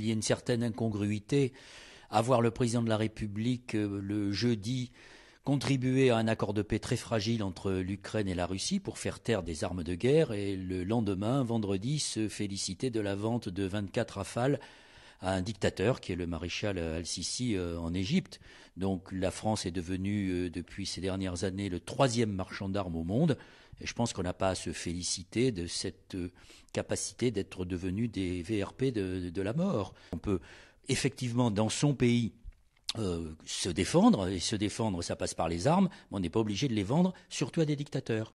Il y a une certaine incongruité à voir le président de la République euh, le jeudi contribuer à un accord de paix très fragile entre l'Ukraine et la Russie pour faire taire des armes de guerre et le lendemain, vendredi, se féliciter de la vente de 24 rafales à un dictateur qui est le maréchal al-Sisi euh, en Égypte. Donc la France est devenue euh, depuis ces dernières années le troisième marchand d'armes au monde. Et je pense qu'on n'a pas à se féliciter de cette euh, capacité d'être devenu des VRP de, la mort. On peut effectivement dans son pays se défendre, et se défendre, ça passe par les armes, mais on n'est pas obligé de les vendre, surtout à des dictateurs.